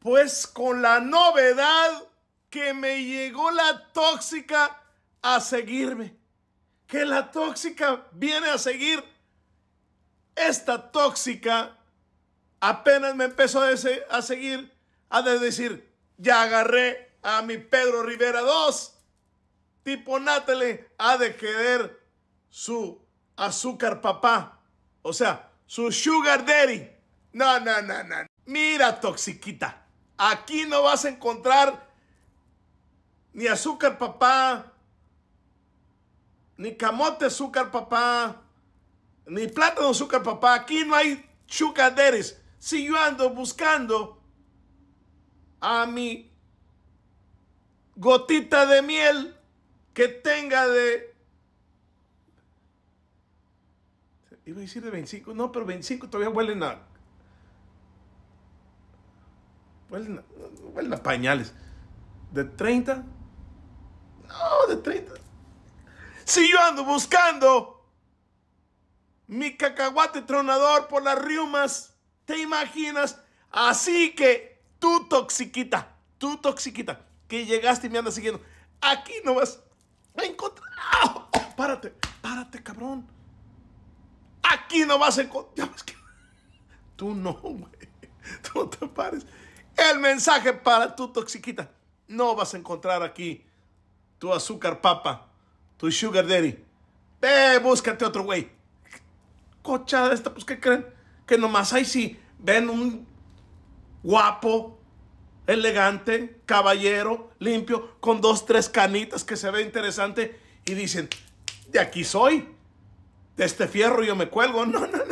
Pues con la novedad que me llegó la tóxica a seguirme. Que la tóxica viene a seguir. Esta tóxica apenas me empezó a, seguir, Ha de decir, ya agarré a mi Pedro Rivera 2. Tipo ha de querer su azúcar papá. O sea, su sugar daddy. No, no, no, no. Mira, toxiquita. Aquí no vas a encontrar ni azúcar papá, ni camote azúcar papá, ni plátano azúcar papá. Aquí no hay chucaderes. Si yo ando buscando a mi gotita de miel que tenga de... Iba a decir de 25, no, pero 25 todavía huelen a huelen, pañales. De 30. No, de 30. Si yo ando buscando mi cacahuate tronador por las riumas, ¿te imaginas? Así que tú, toxiquita, tú, toxiquita, que llegaste y me andas siguiendo, aquí no vas a encontrar. Párate, párate, cabrón. Aquí no vas a encontrar. Tú no, güey. Tú no te pares. El mensaje para tu toxiquita. No vas a encontrar aquí tu azúcar papa, tu sugar daddy. Ve, búscate otro güey. Cochada esta, pues, ¿qué creen? Que nomás ahí sí ven un guapo, elegante, caballero, limpio, con dos, tres canitas que se ve interesante y dicen, de aquí soy, de este fierro yo me cuelgo. no, no